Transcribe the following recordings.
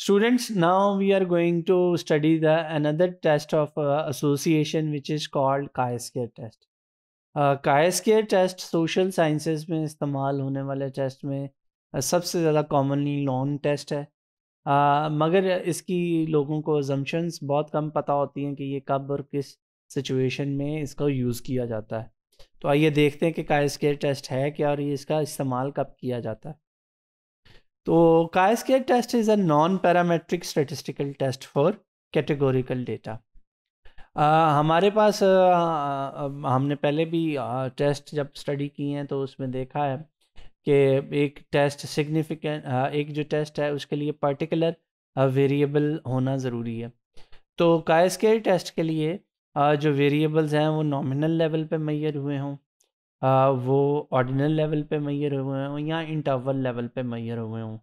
Students, now we are going to study the another test of uh, association which is called chi-square test. Chi square test social sciences में इस्तेमाल होने वाले test में सबसे ज़्यादा commonly long test है आ, मगर इसकी लोगों को जम्शंस बहुत कम पता होती हैं कि ये कब और किस सिचुएशन में इसका यूज़ किया जाता है तो आइए देखते हैं कि कायस्केयर टेस्ट है क्या और ये इसका इस्तेमाल कब किया जाता है तो chi-square test is a non parametric statistical test for categorical data हमारे पास आ, आ, हमने पहले भी टेस्ट जब स्टडी किए हैं तो उसमें देखा है कि एक टेस्ट सिग्निफिकेंट एक जो टेस्ट है उसके लिए पर्टिकुलर वेरिएबल होना ज़रूरी है तो कायस्केयर टेस्ट के लिए जो वेरिएबल्स हैं वो नॉमिनल लेवल पे मैयर हुए हों वो ऑर्डिनल लेवल पे मैयर हुए हों या इंटरवल लेवल पे मैयर हुए हों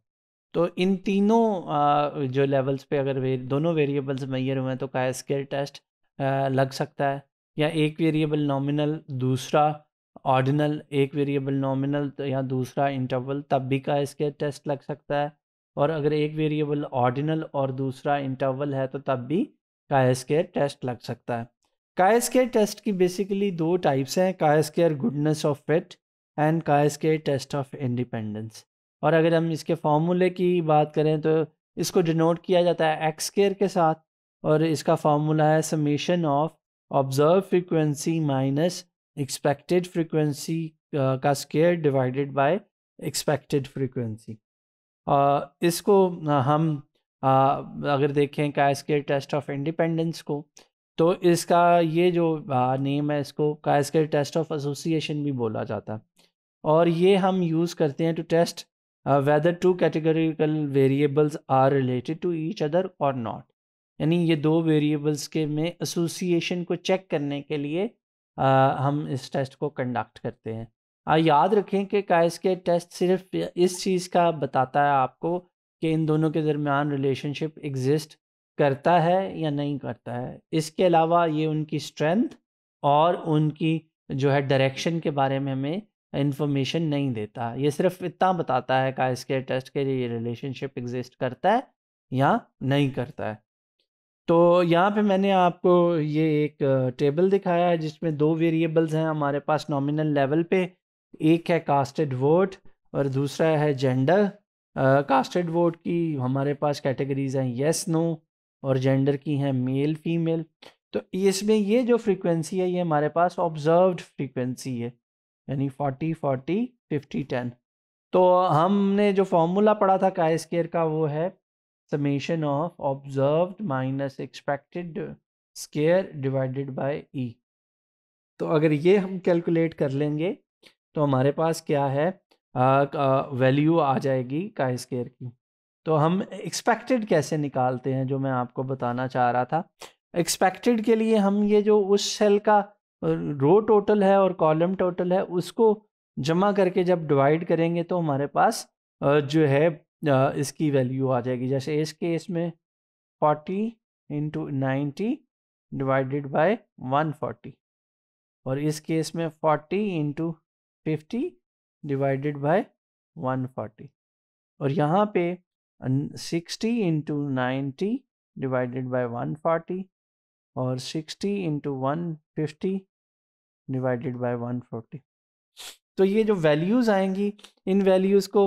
तो इन तीनों जो लेवल्स पे अगर वे, दोनों वेरिएबल्स मैयर हुए हैं तो का स्केल टेस्ट लग सकता है या एक वेरिएबल नॉमिनल दूसरा ऑर्डिनल एक वेरिएबल नॉमिनल तो या दूसरा इंटरवल तब भी का स्केल टेस्ट लग सकता है और अगर एक वेरिएबल ऑर्डिनल और दूसरा इंटरवल है तो तब भी का स्केयर टेस्ट लग सकता है काय स्केयर टेस्ट की बेसिकली दो टाइप्स हैं chi square goodness of fit and chi square test of independence और अगर हम इसके फार्मूले की बात करें तो इसको डिनोट किया जाता है एक्स केयर के साथ और इसका फार्मूला है summation of observe frequency minus expected frequency का square divided by expected frequency इसको हम आ, अगर देखें का स्केयर टेस्ट ऑफ इंडिपेंडेंस को तो इसका ये जो नेम है इसको का टेस्ट ऑफ एसोसिएशन भी बोला जाता है और ये हम यूज़ करते हैं to test whether two categorical variables are related to each other और नॉट यानी ये दो वेरिएबल्स के में एसोसिएशन को चेक करने के लिए आ, uh, हम इस टेस्ट को कंडक्ट करते हैं आ, याद रखें कि काइस के टेस्ट सिर्फ इस चीज़ का बताता है आपको कि इन दोनों के दरमियान रिलेशनशिप एग्जिस्ट करता है या नहीं करता है इसके अलावा ये उनकी स्ट्रेंथ और उनकी जो है डायरेक्शन के बारे में हमें इन्फॉर्मेशन नहीं देता ये सिर्फ इतना बताता है का इसके टेस्ट के लिए ये रिलेशनशिप एग्जिस्ट करता है या नहीं करता है तो यहाँ पे मैंने आपको ये एक टेबल दिखाया है जिसमें दो वेरिएबल्स हैं हमारे पास नॉमिनल लेवल पे एक है कास्टेड वोट और दूसरा है जेंडर कास्टेड वोट की हमारे पास कैटेगरीज हैं येस नो और जेंडर की हैं मेल फीमेल तो इसमें ये जो फ्रीक्वेंसी है ये हमारे पास ऑब्जर्व्ड फ्रीक्वेंसी है यानी फोर्टी फोर्टी फिफ्टी टेन तो हमने जो फॉर्मूला पढ़ा था का स्केयर का वो है summation of observe minus expected square divided by E तो अगर ये हम कैलकुलेट कर लेंगे तो हमारे पास क्या है वैल्यू आ जाएगी का स्केयर की तो हम एक्सपेक्टेड कैसे निकालते हैं जो मैं आपको बताना चाह रहा था एक्सपेक्टेड के लिए हम ये जो उस सेल का रो टोटल है और कॉलम टोटल है उसको जमा करके जब डिवाइड करेंगे तो हमारे पास जो है इसकी वैल्यू आ जाएगी जैसे इस केस में forty into ninety divided by one forty और इस केस में forty into fifty divided by one forty और यहाँ पे sixty into ninety divided by one forty और sixty into one fifty divided by 140 तो ये जो वैल्यूज़ आएंगी इन वैल्यूज़ को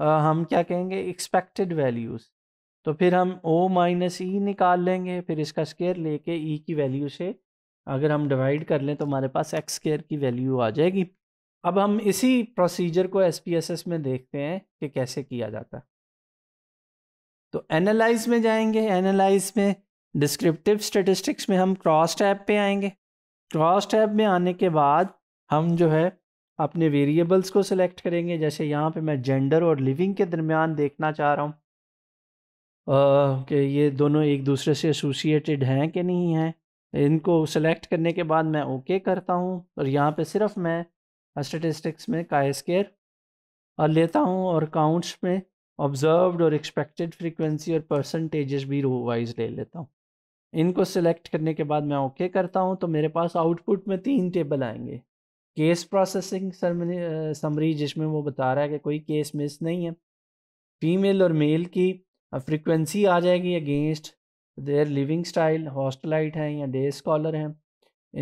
आ, हम क्या कहेंगे एक्सपेक्टेड वैल्यूज़ तो फिर हम ओ माइनस ई निकाल लेंगे फिर इसका स्केयर लेके ई e की वैल्यू से अगर हम डिवाइड कर लें तो हमारे पास एक्स स्केयर की वैल्यू आ जाएगी अब हम इसी प्रोसीजर को एस में देखते हैं कि कैसे किया जाता है तो एनालाइज में जाएंगे एनालाइज में डिस्क्रिप्टिव स्टेटिस्टिक्स में हम क्रॉस टैब पे आएंगे क्रॉस टैब में आने के बाद हम जो है अपने वेरिएबल्स को सिलेक्ट करेंगे जैसे यहाँ पे मैं जेंडर और लिविंग के दरमियान देखना चाह रहा हूँ कि ये दोनों एक दूसरे से एसोसिएटेड हैं कि नहीं हैं इनको सिलेक्ट करने के बाद मैं ओके okay करता हूँ और यहाँ पे सिर्फ मैं स्टेटिस्टिक्स में का स्केयर और लेता हूँ और काउंट्स में ऑब्जर्व और एक्सपेक्टेड फ्रिक्वेंसी और परसेंटेज भी रो वाइज ले लेता हूँ इनको सिलेक्ट करने के बाद मैं ओके okay करता हूँ तो मेरे पास आउटपुट में तीन टेबल आएंगे केस प्रोसेसिंग समरी जिसमें वो बता रहा है कि कोई केस मिस नहीं है फीमेल और मेल की फ्रिक्वेंसी आ जाएगी against their living style hostelite हैं या डे स्कॉलर हैं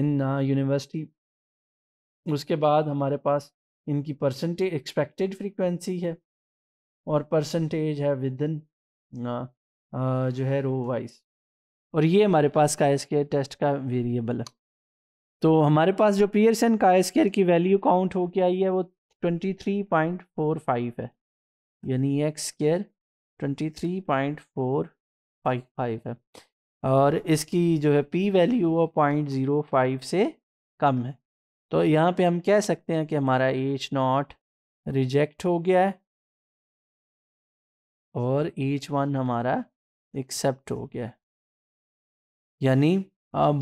इन यूनिवर्सिटी उसके बाद हमारे पास इनकी परसेंटेज एक्सपेक्टेड फ्रीक्वेंसी है और परसेंटेज है विद इन जो है रो वाइज और ये हमारे पास का स्केयर टेस्ट का वेरिएबल है तो हमारे पास जो एन का स्केयर की वैल्यू काउंट हो आई है वो twenty three point four five है यानी x square twenty three point four five five है और इसकी जो है पी वैल्यू वो पॉइंट ज़ीरो फाइव से कम है तो यहाँ पे हम कह सकते हैं कि हमारा एच नॉट रिजेक्ट हो गया है और एच वन हमारा एक्सेप्ट हो गया है यानी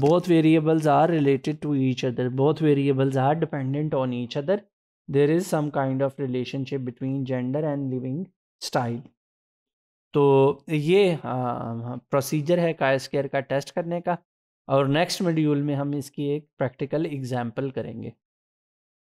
both variables are related to each other both variables are dependent on each other there is some kind of relationship between gender and living style तो ये प्रोसीजर है कायस केयर का टेस्ट करने का और नेक्स्ट मेड्यूल में हम इसकी एक प्रैक्टिकल एग्जाम्पल करेंगे